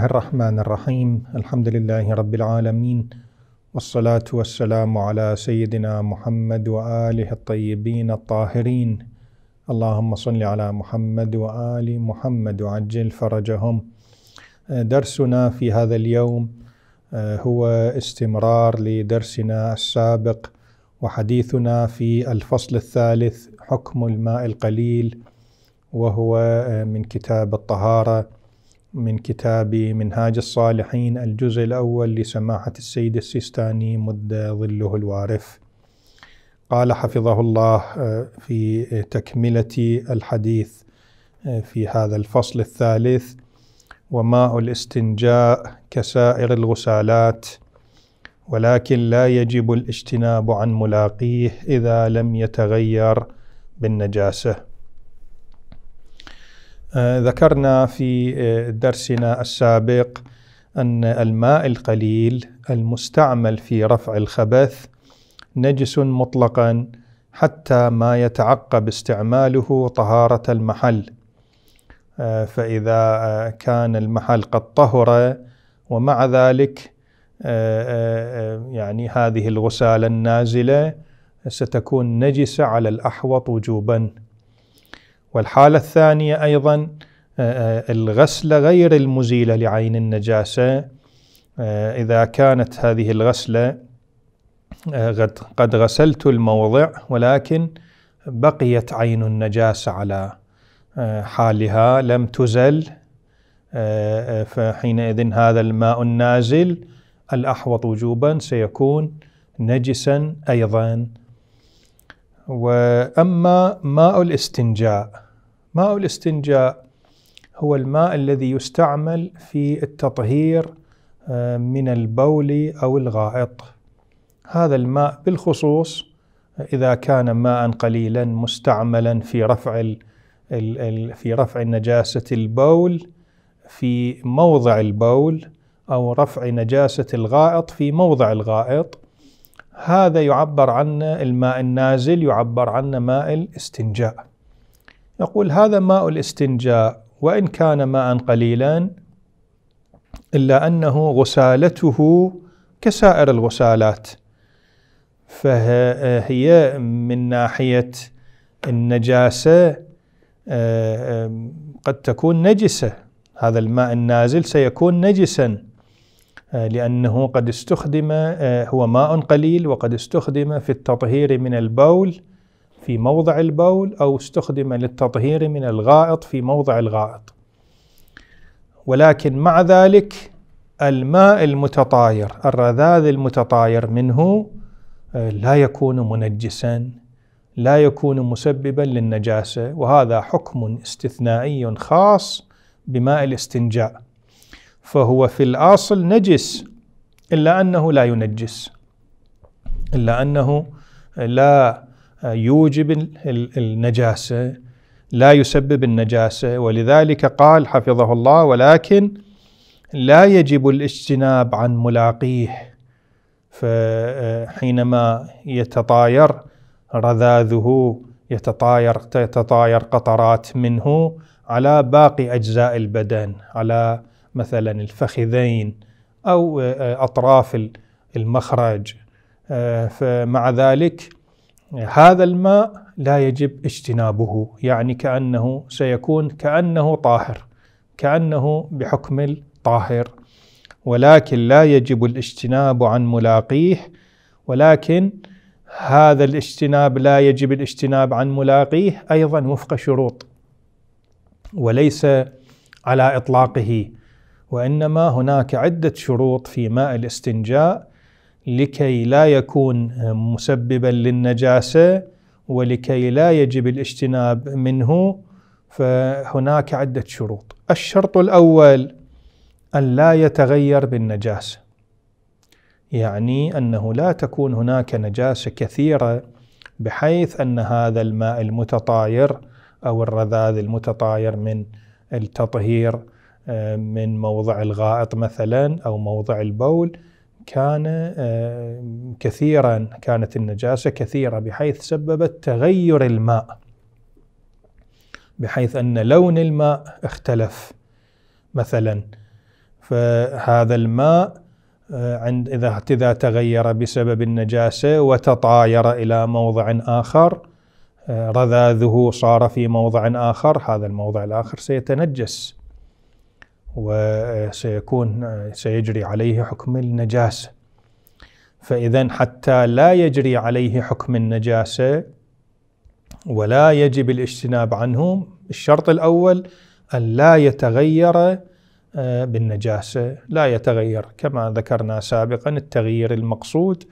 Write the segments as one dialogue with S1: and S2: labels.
S1: الله الرحمن الرحيم الحمد لله رب العالمين والصلاة والسلام على سيدنا محمد وآله الطيبين الطاهرين اللهم صل على محمد وآل محمد وعجل فرجهم درسنا في هذا اليوم آه، هو استمرار لدرسنا السابق وحديثنا في الفصل الثالث حكم الماء القليل وهو آه، من كتاب الطهاره من كتاب منهاج الصالحين الجزء الأول لسماحة السيد السيستاني مد ظله الوارف قال حفظه الله آه، في تكملة الحديث آه، في هذا الفصل الثالث وماء الاستنجاء كسائر الغسالات ولكن لا يجب الاجتناب عن ملاقيه إذا لم يتغير بالنجاسة آه، ذكرنا في آه، درسنا السابق أن الماء القليل المستعمل في رفع الخبث نجس مطلقا حتى ما يتعقب استعماله طهارة المحل آه، فإذا كان المحل قد طهر ومع ذلك يعني هذه الغسالة النازلة ستكون نجسة على الأحوط وجوبا والحالة الثانية أيضا آه، آه، الغسلة غير المزيلة لعين النجاسة آه، إذا كانت هذه الغسلة قد غسلت الموضع ولكن بقيت عين النجاسة على حالها لم تزل فحينئذ هذا الماء النازل الأحوط وجوبا سيكون نجسا أيضا وأما ماء الاستنجاء ماء الاستنجاء هو الماء الذي يستعمل في التطهير آه، من البول أو الغائط هذا الماء بالخصوص إذا كان ماء قليلا مستعملا في رفع في رفع نجاسة البول في موضع البول أو رفع نجاسة الغائط في موضع الغائط هذا يعبر عنه الماء النازل يعبر عنه ماء الاستنجاء يقول هذا ماء الاستنجاء وإن كان ماء قليلا إلا أنه غسالته كسائر الغسالات فهي من ناحية النجاسة آه، قد تكون نجسة هذا الماء النازل سيكون نجساً آه، لأنه قد استخدم آه، هو ماء قليل وقد استخدم في التطهير من البول في موضع البول أو استخدم للتطهير من الغائط في موضع الغائط ولكن مع ذلك الماء المتطاير الرذاذ المتطاير منه آه، لا يكون منجسا لا يكون مسببا للنجاسة وهذا حكم استثنائي خاص بماء الاستنجاء فهو في الأصل نجس إلا أنه لا ينجس إلا أنه لا يوجب النجاسة لا يسبب النجاسة ولذلك قال حفظه الله ولكن لا يجب الاجتناب عن ملاقيه فحينما يتطاير رذاذه يتطاير تتطاير قطرات منه على باقي أجزاء البدن على مثلا الفخذين أو آه، أطراف المخرج آه، فمع ذلك هذا الماء لا يجب اجتنابه يعني كأنه سيكون كأنه طاهر كأنه بحكم الطاهر ولكن لا يجب الاجتناب عن ملاقيه ولكن هذا الاجتناب لا يجب الاجتناب عن ملاقيه أيضا وفق شروط وليس على إطلاقه وانما هناك عده شروط في ماء الاستنجاء لكي لا يكون مسببا للنجاسه ولكي لا يجب الاجتناب منه فهناك عده شروط الشرط الاول ان لا يتغير بالنجاسه يعني انه لا تكون هناك نجاسه كثيره بحيث ان هذا الماء المتطاير او الرذاذ المتطاير من التطهير آه، من موضع الغائط مثلا او موضع البول كان آه، كثيرا كانت النجاسه كثيره بحيث سببت تغير الماء بحيث ان لون الماء اختلف مثلا فهذا الماء آه، عند اذا اذا تغير بسبب النجاسه وتطاير الى موضع اخر رذاذه صار في موضع اخر هذا الموضع الاخر سيتنجس وسيكون سيجري عليه حكم النجاسة فإذا حتى لا يجري عليه حكم النجاسة ولا يجب الاجتناب عنه الشرط الأول أن لا يتغير آه، بالنجاسة لا يتغير كما ذكرنا سابقا التغيير المقصود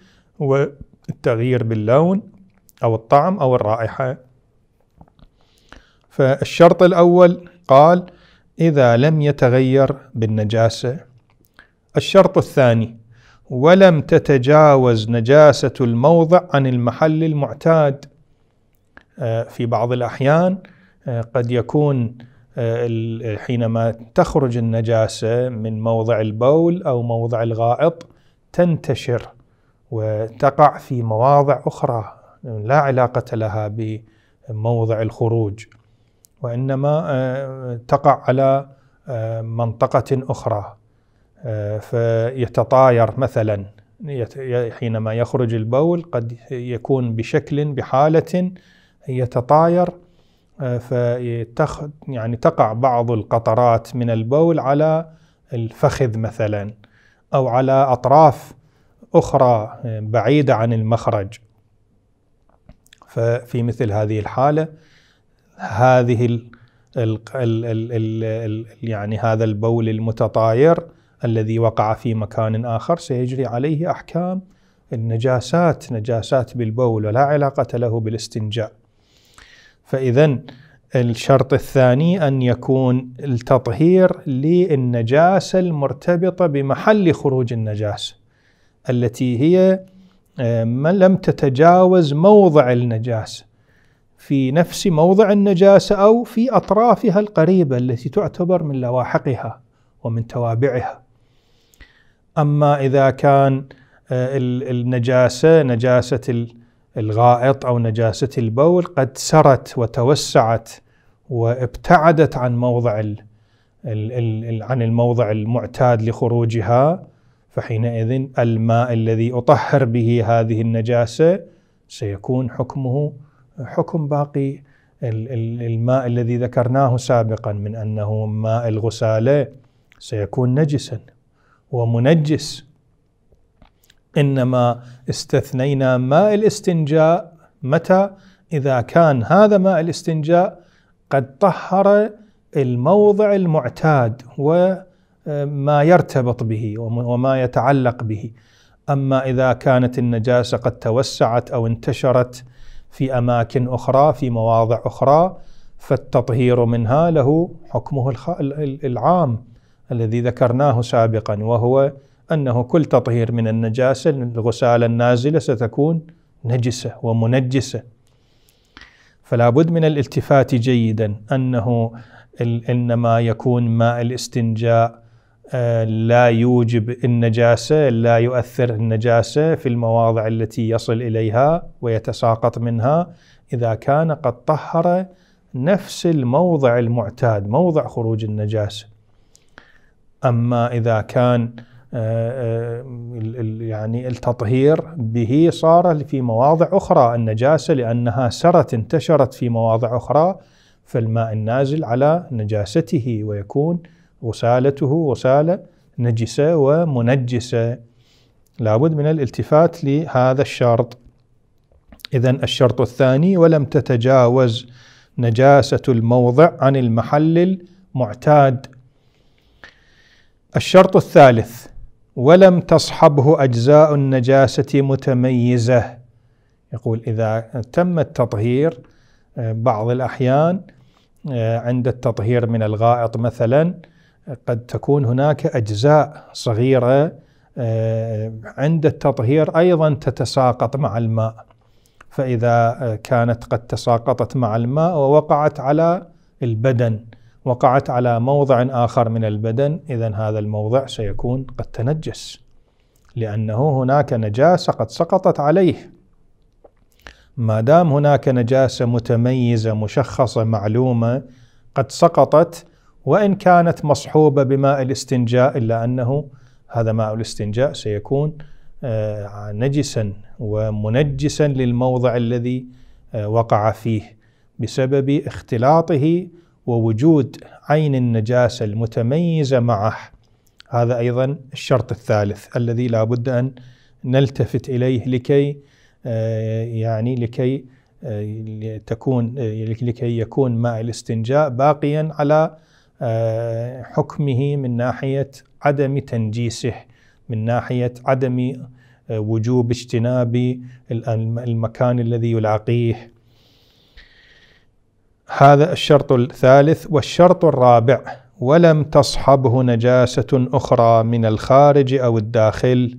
S1: هو التغيير باللون أو الطعم أو الرائحة فالشرط الأول قال إذا لم يتغير بالنجاسة الشرط الثاني ولم تتجاوز نجاسة الموضع عن المحل المعتاد آه، في بعض الأحيان آه، قد يكون آه، حينما تخرج النجاسة من موضع البول أو موضع الغائط تنتشر وتقع في مواضع أخرى لا علاقة لها بموضع الخروج وإنما آه، تقع على آه، منطقة أخرى آه، فيتطاير مثلا حينما يخرج البول قد يكون بشكل بحالة يتطاير فيتخ يعني تقع بعض القطرات من البول على الفخذ مثلا أو على أطراف أخرى بعيدة عن المخرج ففي مثل هذه الحالة هذه الـ الـ الـ الـ الـ الـ يعني هذا البول المتطاير الذي وقع في مكان آخر سيجري عليه أحكام النجاسات نجاسات بالبول ولا علاقة له بالاستنجاء فإذا الشرط الثاني أن يكون التطهير للنجاسة المرتبطة بمحل خروج النجاسة التي هي آه، لم تتجاوز موضع النجاسة في نفس موضع النجاسة أو في أطرافها القريبة التي تعتبر من لواحقها ومن توابعها أما إذا كان آه، النجاسة نجاسة الغائط أو نجاسة البول قد سرت وتوسعت وابتعدت عن موضع عن الموضع المعتاد لخروجها فحينئذ الماء الذي أطهر به هذه النجاسة سيكون حكمه حكم باقي الماء الذي ذكرناه سابقا من انه ماء الغساله سيكون نجسا ومنجس انما استثنينا ماء الاستنجاء متى اذا كان هذا ماء الاستنجاء قد طهر الموضع المعتاد وما آه، يرتبط به وما يتعلق به اما اذا كانت النجاسه قد توسعت او انتشرت في اماكن اخرى في مواضع اخرى فالتطهير منها له حكمه العام الذي ذكرناه سابقا وهو انه كل تطهير من النجاسه الغساله النازله ستكون نجسه ومنجسه فلا بد من الالتفات جيدا انه انما يكون ماء الاستنجاء آه، لا يوجب النجاسه لا يؤثر النجاسه في المواضع التي يصل اليها ويتساقط منها اذا كان قد طهر نفس الموضع المعتاد موضع خروج النجاسه اما اذا كان آه، آه، يعني التطهير به صار في مواضع اخرى النجاسه لانها سرت انتشرت في مواضع اخرى فالماء النازل على نجاسته ويكون غسالته غسالة نجسة ومنجسة لابد من الالتفات لهذا الشرط إذا الشرط الثاني ولم تتجاوز نجاسة الموضع عن المحل المعتاد الشرط الثالث ولم تصحبه أجزاء النجاسة متميزة يقول إذا تم التطهير آه، بعض الأحيان آه، عند التطهير من الغائط مثلا قد تكون هناك أجزاء صغيرة آه، عند التطهير أيضا تتساقط مع الماء فإذا آه، كانت قد تساقطت مع الماء ووقعت على البدن وقعت على موضع آخر من البدن إذا هذا الموضع سيكون قد تنجس لأنه هناك نجاسة قد سقطت عليه ما دام هناك نجاسة متميزة مشخصة معلومة قد سقطت وإن كانت مصحوبة بماء الاستنجاء إلا أنه هذا ماء الاستنجاء سيكون آه، نجسا ومنجسا للموضع الذي آه، وقع فيه بسبب اختلاطه ووجود عين النجاسة المتميزة معه هذا أيضا الشرط الثالث الذي لا بد أن نلتفت إليه لكي آه، يعني لكي تكون لكي يكون ماء الاستنجاء باقيا على حكمه من ناحيه عدم تنجيسه من ناحيه عدم آه، وجوب اجتناب المكان الذي يلاقيه هذا الشرط الثالث والشرط الرابع ولم تصحبه نجاسه اخرى من الخارج او الداخل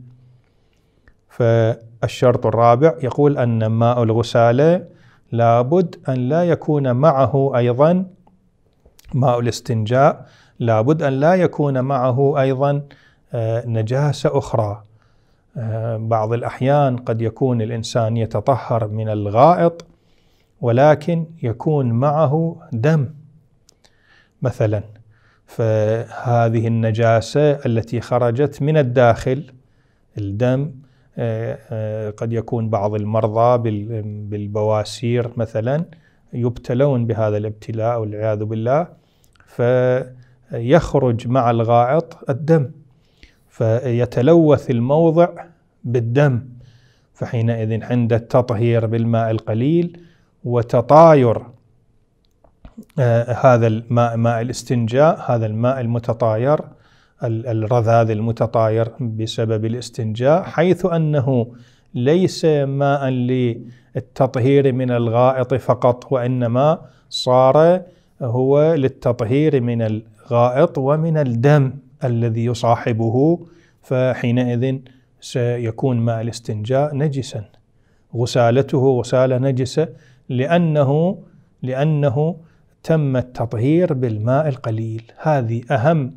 S1: فالشرط الرابع يقول ان ماء الغساله لابد ان لا يكون معه ايضا ماء الاستنجاء لابد أن لا يكون معه أيضا آه، نجاسة أخرى آه، بعض الأحيان قد يكون الإنسان يتطهر من الغائط ولكن يكون معه دم مثلا فهذه النجاسة التي خرجت من الداخل الدم آه، قد يكون بعض المرضى بالبواسير مثلا يبتلون بهذا الابتلاء والعياذ بالله فيخرج مع الغائط الدم فيتلوث الموضع بالدم فحينئذ عند التطهير بالماء القليل وتطاير آه، هذا الماء ماء الاستنجاء هذا الماء المتطاير الرذاذ المتطاير بسبب الاستنجاء حيث انه ليس ماء التطهير من الغائط فقط وإنما صار هو للتطهير من الغائط ومن الدم الذي يصاحبه فحينئذ سيكون ماء الاستنجاء نجسا غسالته غسالة نجسة لأنه لأنه تم التطهير بالماء القليل هذه أهم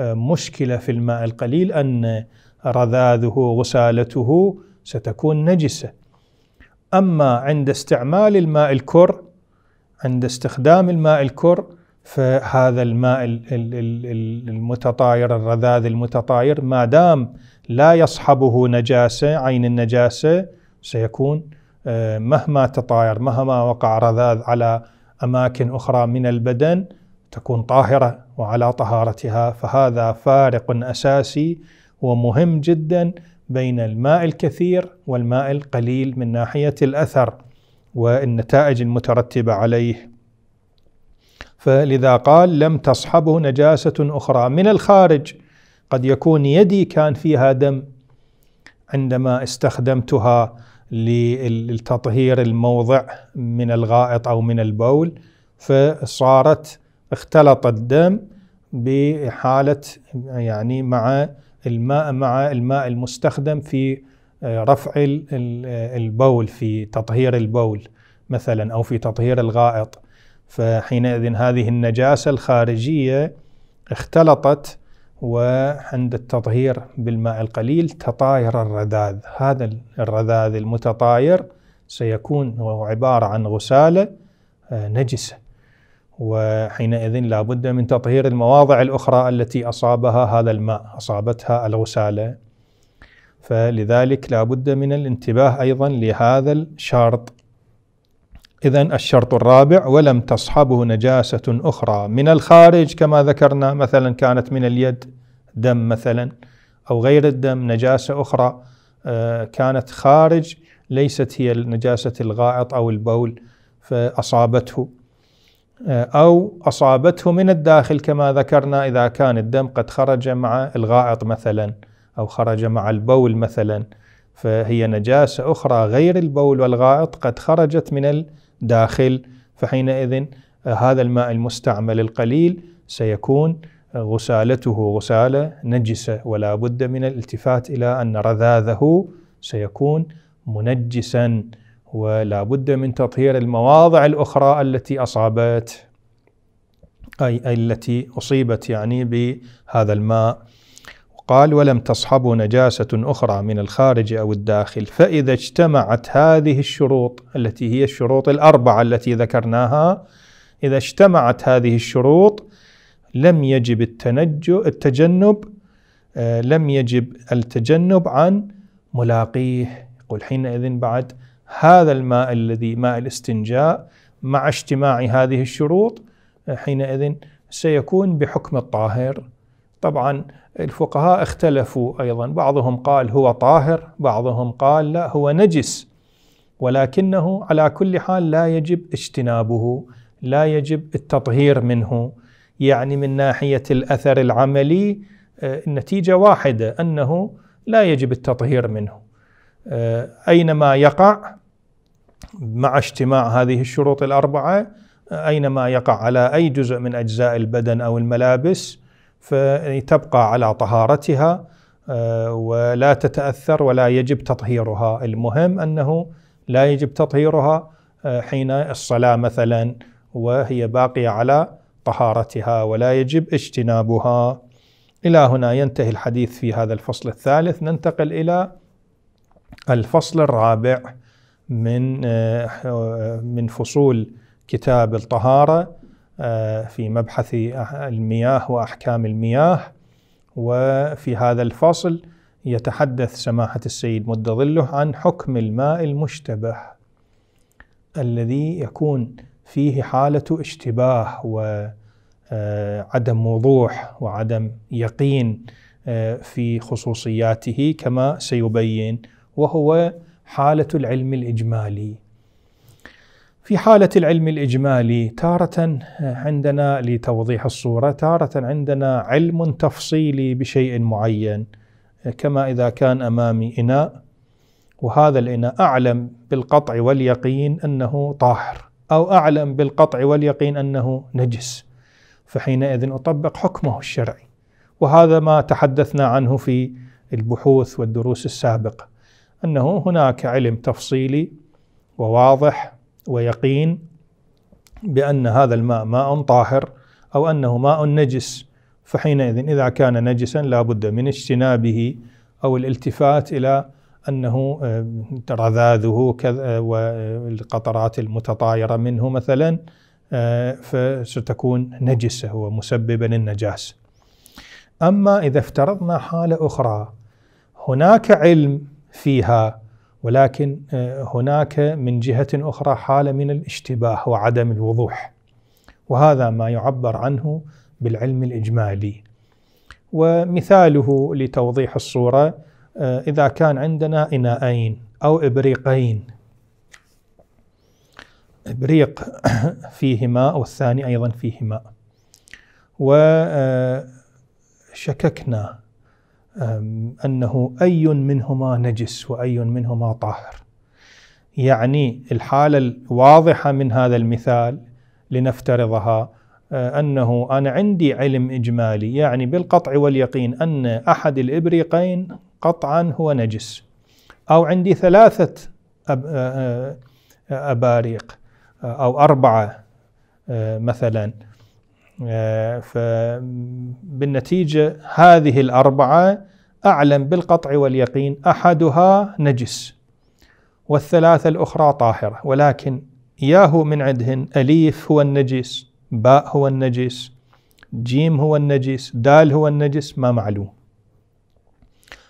S1: مشكلة في الماء القليل أن رذاذه غسالته ستكون نجسة أما عند استعمال الماء الكر عند استخدام الماء الكر فهذا الماء المتطاير الرذاذ المتطاير ما دام لا يصحبه نجاسة عين النجاسة سيكون آه، مهما تطاير مهما وقع رذاذ على أماكن أخرى من البدن تكون طاهرة وعلى طهارتها فهذا فارق أساسي ومهم جدا بين الماء الكثير والماء القليل من ناحيه الاثر والنتائج المترتبه عليه فلذا قال لم تصحبه نجاسه اخرى من الخارج قد يكون يدي كان فيها دم عندما استخدمتها للتطهير الموضع من الغائط او من البول فصارت اختلط الدم بحاله يعني مع الماء مع الماء المستخدم في آه، رفع البول في تطهير البول مثلا او في تطهير الغائط فحينئذ هذه النجاسه الخارجيه اختلطت وعند التطهير بالماء القليل تطاير الرذاذ هذا الرذاذ المتطاير سيكون عباره عن غساله آه، نجسه وحينئذ لابد من تطهير المواضع الأخرى التي أصابها هذا الماء أصابتها الغسالة فلذلك لابد من الانتباه أيضا لهذا الشرط إذا الشرط الرابع ولم تصحبه نجاسة أخرى من الخارج كما ذكرنا مثلا كانت من اليد دم مثلا أو غير الدم نجاسة أخرى آه، كانت خارج ليست هي نجاسة الغائط أو البول فأصابته آه، أو أصابته من الداخل كما ذكرنا إذا كان الدم قد خرج مع الغائط مثلا أو خرج مع البول مثلا فهي نجاسة أخرى غير البول والغائط قد خرجت من الداخل فحينئذ آه، هذا الماء المستعمل القليل سيكون آه، غسالته غسالة نجسة ولا بد من الالتفات إلى أن رذاذه سيكون منجساً ولا بد من تطهير المواضع الأخرى التي أصابت أي التي أصيبت يعني بهذا الماء قال ولم تصحب نجاسة أخرى من الخارج أو الداخل فإذا اجتمعت هذه الشروط التي هي الشروط الأربعة التي ذكرناها إذا اجتمعت هذه الشروط لم يجب التجنب آه، لم يجب التجنب عن ملاقيه يقول حينئذ بعد هذا الماء الذي ماء الاستنجاء مع اجتماع هذه الشروط آه، حينئذ سيكون بحكم الطاهر طبعا الفقهاء اختلفوا ايضا بعضهم قال هو طاهر بعضهم قال لا هو نجس ولكنه على كل حال لا يجب اجتنابه لا يجب التطهير منه يعني من ناحيه الاثر العملي آه، النتيجه واحده انه لا يجب التطهير منه آه، اينما يقع مع اجتماع هذه الشروط الاربعه اينما يقع على اي جزء من اجزاء البدن او الملابس فتبقى على طهارتها آه، ولا تتاثر ولا يجب تطهيرها، المهم انه لا يجب تطهيرها آه، حين الصلاه مثلا وهي باقيه على طهارتها ولا يجب اجتنابها. الى هنا ينتهي الحديث في هذا الفصل الثالث، ننتقل الى الفصل الرابع. من آه، آه، من فصول كتاب الطهاره آه، في مبحث المياه واحكام المياه وفي هذا الفصل يتحدث سماحه السيد مدظله ظله عن حكم الماء المشتبه الذي يكون فيه حاله اشتباه وعدم وضوح وعدم يقين في خصوصياته كما سيبين وهو حالة العلم الإجمالي في حالة العلم الإجمالي تارة عندنا لتوضيح الصورة تارة عندنا علم تفصيلي بشيء معين كما إذا كان أمامي إناء وهذا الإناء أعلم بالقطع واليقين أنه طاهر أو أعلم بالقطع واليقين أنه نجس فحينئذ أطبق حكمه الشرعي وهذا ما تحدثنا عنه في البحوث والدروس السابقه انه هناك علم تفصيلي وواضح ويقين بان هذا الماء ماء طاهر او انه ماء نجس فحينئذ اذا كان نجسا لا بد من اجتنابه او الالتفات الى انه آه، رذاذه آه، والقطرات المتطايره منه مثلا آه، فستكون نجسه ومسببا للنجاس اما اذا افترضنا حاله اخرى هناك علم فيها ولكن آه، هناك من جهه اخرى حاله من الاشتباه وعدم الوضوح وهذا ما يعبر عنه بالعلم الاجمالي ومثاله لتوضيح الصوره آه، اذا كان عندنا اناءين او ابريقين ابريق فيه ماء والثاني ايضا فيه ماء وشككنا آه، أنه أي منهما نجس وأي منهما طاهر يعني الحالة الواضحة من هذا المثال لنفترضها أه، أنه أنا عندي علم إجمالي يعني بالقطع واليقين أن أحد الإبريقين قطعا هو نجس أو عندي ثلاثة أه، أه، أباريق أو أربعة مثلا آه، فبالنتيجة هذه الأربعة أعلم بالقطع واليقين أحدها نجس والثلاثة الأخرى طاهرة ولكن ياه من عندهن أليف هو النجس باء هو النجس جيم هو النجس دال هو النجس ما معلوم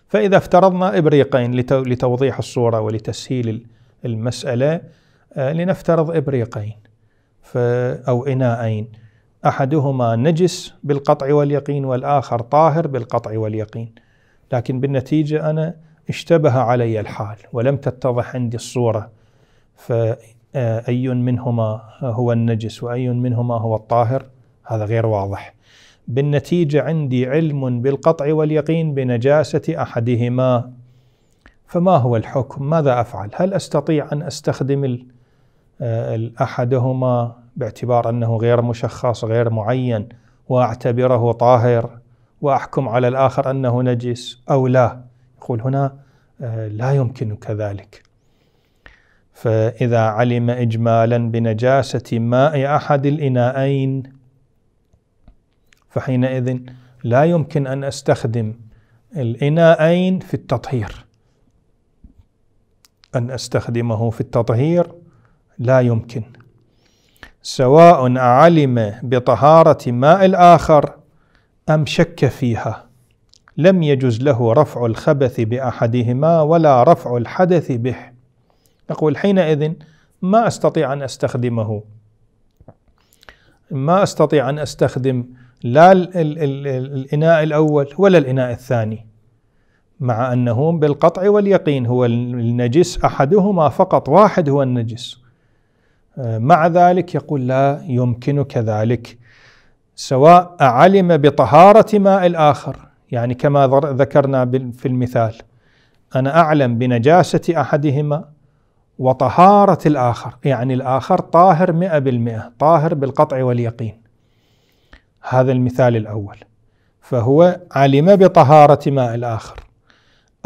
S1: فإذا افترضنا إبريقين لتوضيح الصورة ولتسهيل المسألة آه، لنفترض إبريقين أو إناءين احدهما نجس بالقطع واليقين والاخر طاهر بالقطع واليقين لكن بالنتيجه انا اشتبه علي الحال ولم تتضح عندي الصوره فاي منهما هو النجس واي منهما هو الطاهر هذا غير واضح بالنتيجه عندي علم بالقطع واليقين بنجاسه احدهما فما هو الحكم ماذا افعل هل استطيع ان استخدم آه، احدهما باعتبار انه غير مشخص غير معين واعتبره طاهر واحكم على الاخر انه نجس او لا يقول هنا آه، لا يمكن كذلك فاذا علم اجمالا بنجاسه ماء احد الاناءين فحينئذ لا يمكن ان استخدم الاناءين في التطهير ان استخدمه في التطهير لا يمكن سواء علم بطهارة ماء الآخر أم شك فيها لم يجز له رفع الخبث بأحدهما ولا رفع الحدث به نقول حينئذ ما أستطيع أن أستخدمه ما أستطيع أن أستخدم لا الـ الـ الـ الإناء الأول ولا الإناء الثاني مع أنه بالقطع واليقين هو النجس أحدهما فقط واحد هو النجس مع ذلك يقول لا يمكنك ذلك سواء علم بطهارة ماء الآخر يعني كما ذكرنا في المثال أنا أعلم بنجاسة أحدهما وطهارة الآخر يعني الآخر طاهر مئة بالمئة طاهر بالقطع واليقين هذا المثال الأول فهو علم بطهارة ماء الآخر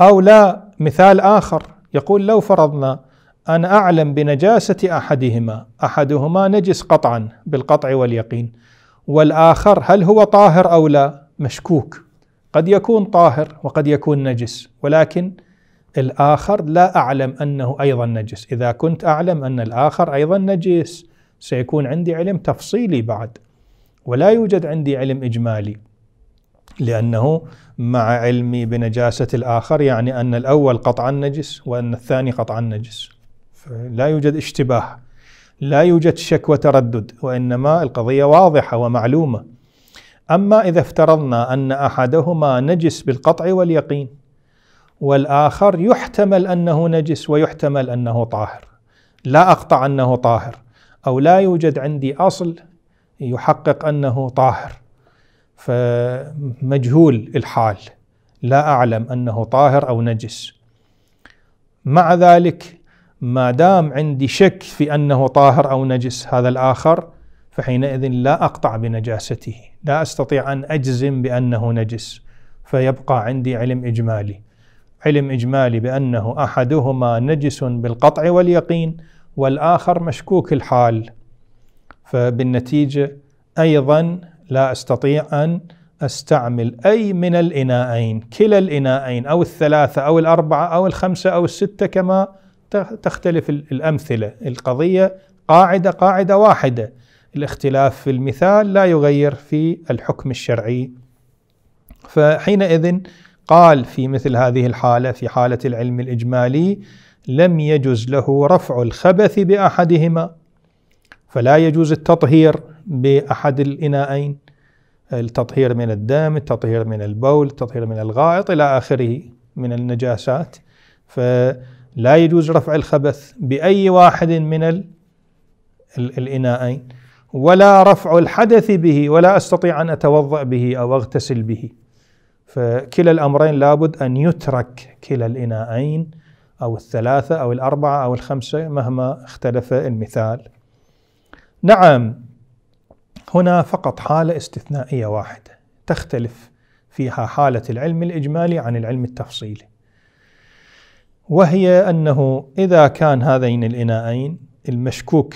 S1: أو لا مثال آخر يقول لو فرضنا أن أعلم بنجاسة أحدهما أحدهما نجس قطعا بالقطع واليقين والآخر هل هو طاهر أو لا مشكوك قد يكون طاهر وقد يكون نجس ولكن الآخر لا أعلم أنه أيضا نجس إذا كنت أعلم أن الآخر أيضا نجس سيكون عندي علم تفصيلي بعد ولا يوجد عندي علم إجمالي لأنه مع علمي بنجاسة الآخر يعني أن الأول قطعا نجس وأن الثاني قطعا نجس لا يوجد اشتباه لا يوجد شك وتردد وانما القضيه واضحه ومعلومه اما اذا افترضنا ان احدهما نجس بالقطع واليقين والاخر يحتمل انه نجس ويحتمل انه طاهر لا اقطع انه طاهر او لا يوجد عندي اصل يحقق انه طاهر فمجهول الحال لا اعلم انه طاهر او نجس مع ذلك ما دام عندي شك في انه طاهر او نجس هذا الاخر فحينئذ لا اقطع بنجاسته، لا استطيع ان اجزم بانه نجس فيبقى عندي علم اجمالي. علم اجمالي بانه احدهما نجس بالقطع واليقين والاخر مشكوك الحال. فبالنتيجه ايضا لا استطيع ان استعمل اي من الاناءين، كلا الاناءين او الثلاثه او الاربعه او الخمسه او السته كما تختلف الأمثلة القضية قاعدة قاعدة واحدة الاختلاف في المثال لا يغير في الحكم الشرعي فحينئذ قال في مثل هذه الحالة في حالة العلم الإجمالي لم يجز له رفع الخبث بأحدهما فلا يجوز التطهير بأحد الإناءين التطهير من الدم التطهير من البول التطهير من الغائط إلى آخره من النجاسات ف لا يجوز رفع الخبث بأي واحد من ال ال الإناءين ولا رفع الحدث به ولا أستطيع أن أتوضأ به أو أغتسل به فكلا الأمرين لابد أن يترك كلا الإناءين أو الثلاثة أو الأربعة أو الخمسة مهما اختلف المثال نعم هنا فقط حالة استثنائية واحدة تختلف فيها حالة العلم الإجمالي عن العلم التفصيلي وهي أنه إذا كان هذين الإناءين المشكوك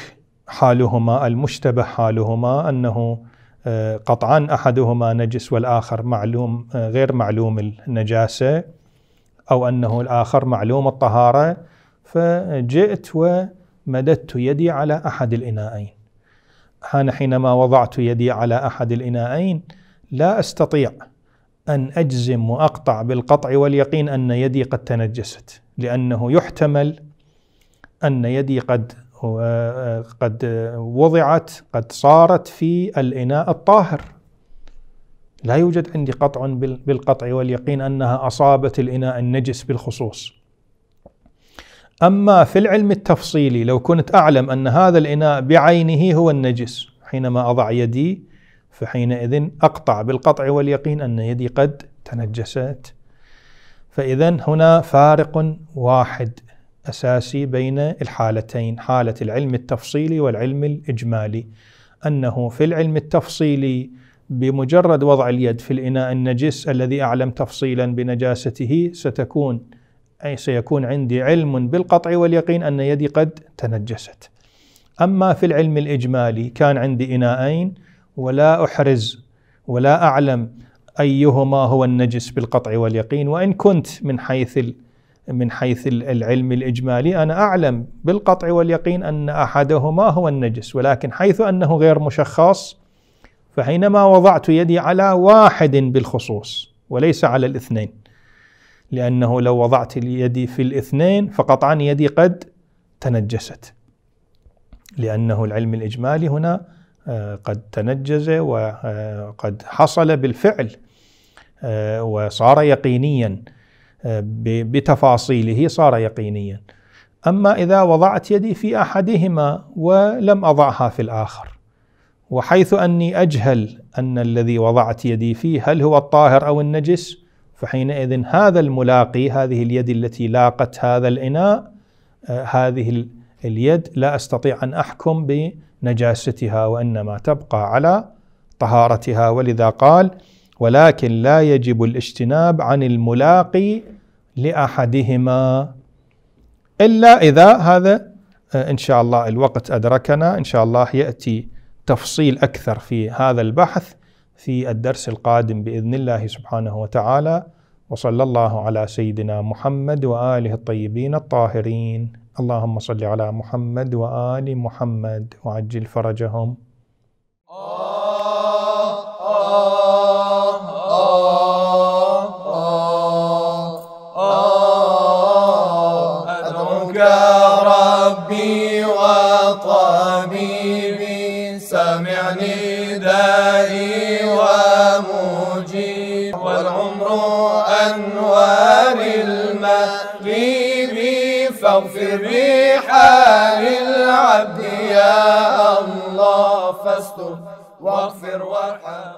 S1: حالهما المشتبه حالهما أنه آه، قطعا أحدهما نجس والآخر معلوم آه، غير معلوم النجاسة أو أنه الآخر معلوم الطهارة فجئت ومددت يدي على أحد الإناءين أنا حينما وضعت يدي على أحد الإناءين لا أستطيع أن أجزم وأقطع بالقطع واليقين أن يدي قد تنجست لأنه يحتمل أن يدي قد قد وضعت قد صارت في الإناء الطاهر لا يوجد عندي قطع بالقطع واليقين أنها أصابت الإناء النجس بالخصوص أما في العلم التفصيلي لو كنت أعلم أن هذا الإناء بعينه هو النجس حينما أضع يدي فحينئذ أقطع بالقطع واليقين أن يدي قد تنجست فإذا هنا فارق واحد أساسي بين الحالتين حالة العلم التفصيلي والعلم الإجمالي أنه في العلم التفصيلي بمجرد وضع اليد في الإناء النجس الذي أعلم تفصيلا بنجاسته ستكون أي سيكون عندي علم بالقطع واليقين أن يدي قد تنجست أما في العلم الإجمالي كان عندي إناءين ولا أحرز ولا أعلم ايهما هو النجس بالقطع واليقين وان كنت من حيث من حيث العلم الاجمالي انا اعلم بالقطع واليقين ان احدهما هو النجس ولكن حيث انه غير مشخص فحينما وضعت يدي على واحد بالخصوص وليس على الاثنين لانه لو وضعت يدي في الاثنين فقطعا يدي قد تنجست لانه العلم الاجمالي هنا آه، قد تنجز وقد آه، حصل بالفعل آه، وصار يقينيا بتفاصيله صار يقينيا اما اذا وضعت يدي في احدهما ولم اضعها في الاخر وحيث اني اجهل ان الذي وضعت يدي فيه هل هو الطاهر او النجس فحينئذ هذا الملاقي هذه اليد التي لاقت هذا الاناء هذه اليد لا استطيع ان احكم ب نجاستها وانما تبقى على طهارتها ولذا قال ولكن لا يجب الاجتناب عن الملاقي لاحدهما الا اذا هذا آه، ان شاء الله الوقت ادركنا ان شاء الله ياتي تفصيل اكثر في هذا البحث في الدرس القادم باذن الله سبحانه وتعالى وصلى الله على سيدنا محمد واله الطيبين الطاهرين اللهم صل على محمد وآل محمد وعجل فرجهم آه واستر واغفر وارحم